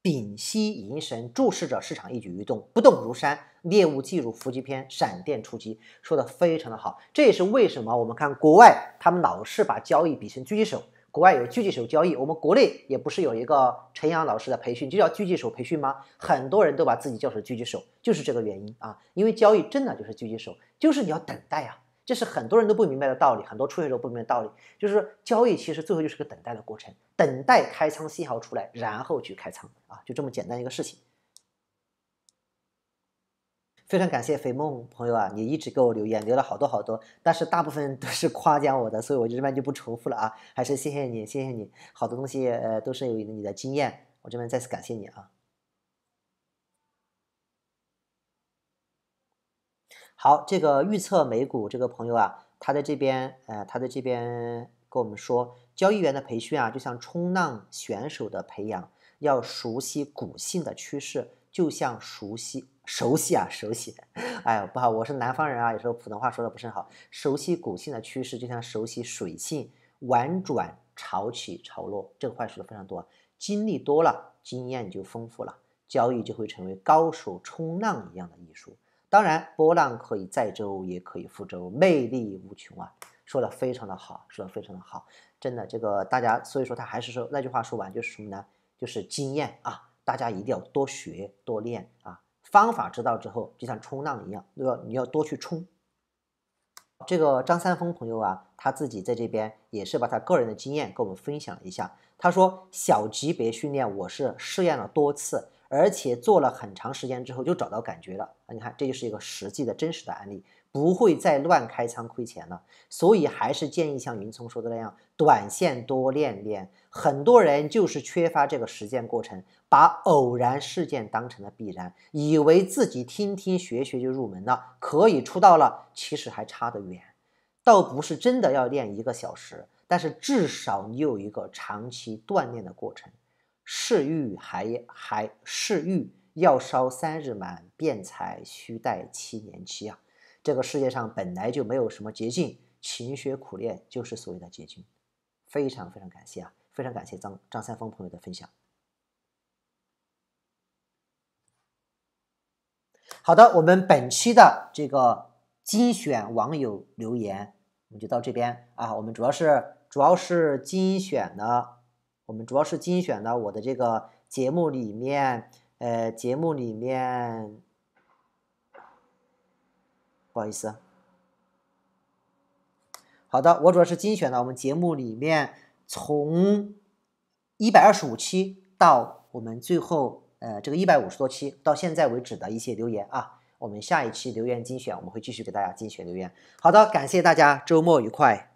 屏息，凝神注视着市场一举一动，不动如山，猎物进入伏击篇，闪电出击。说的非常的好，这也是为什么我们看国外，他们老是把交易比成狙击手。国外有狙击手交易，我们国内也不是有一个陈阳老师的培训就叫狙击手培训吗？很多人都把自己叫成狙击手，就是这个原因啊。因为交易真的就是狙击手，就是你要等待啊，这是很多人都不明白的道理，很多初学者不明白道理，就是说交易其实最后就是个等待的过程，等待开仓信号出来，然后去开仓啊，就这么简单一个事情。非常感谢肥梦朋友啊，你一直给我留言，留了好多好多，但是大部分都是夸奖我的，所以我这边就不重复了啊，还是谢谢你，谢谢你，好多东西呃都是有你的经验，我这边再次感谢你啊。好，这个预测美股这个朋友啊，他在这边呃，他在这边跟我们说，交易员的培训啊，就像冲浪选手的培养，要熟悉股性的趋势，就像熟悉。熟悉啊，熟悉，哎呀，不好，我是南方人啊，有时候普通话说的不是很好。熟悉股性的趋势，就像熟悉水性，婉转潮起潮落，这个话说的非常多。经历多了，经验就丰富了，交易就会成为高手冲浪一样的艺术。当然，波浪可以载舟，也可以覆舟，魅力无穷啊。说的非常的好，说的非常的好，真的这个大家，所以说他还是说那句话，说完就是什么呢？就是经验啊，大家一定要多学多练啊。方法知道之后，就像冲浪一样，对吧？你要多去冲。这个张三丰朋友啊，他自己在这边也是把他个人的经验跟我们分享了一下。他说小级别训练我是试验了多次，而且做了很长时间之后就找到感觉了。你看，这就是一个实际的真实的案例。不会再乱开仓亏钱了，所以还是建议像云聪说的那样，短线多练练。很多人就是缺乏这个实践过程，把偶然事件当成了必然，以为自己听听学学就入门了，可以出道了。其实还差得远。倒不是真的要练一个小时，但是至少你有一个长期锻炼的过程。试玉还还试玉，要烧三日满，便才须待七年期啊。这个世界上本来就没有什么捷径，勤学苦练就是所谓的捷径。非常非常感谢啊，非常感谢张张三丰朋友的分享。好的，我们本期的这个精选网友留言，我们就到这边啊。我们主要是主要是精选的，我们主要是精选的我的这个节目里面，呃，节目里面。不好意思，好的，我主要是精选了我们节目里面从一百二十五期到我们最后呃这个一百五十多期到现在为止的一些留言啊，我们下一期留言精选我们会继续给大家精选留言。好的，感谢大家，周末愉快。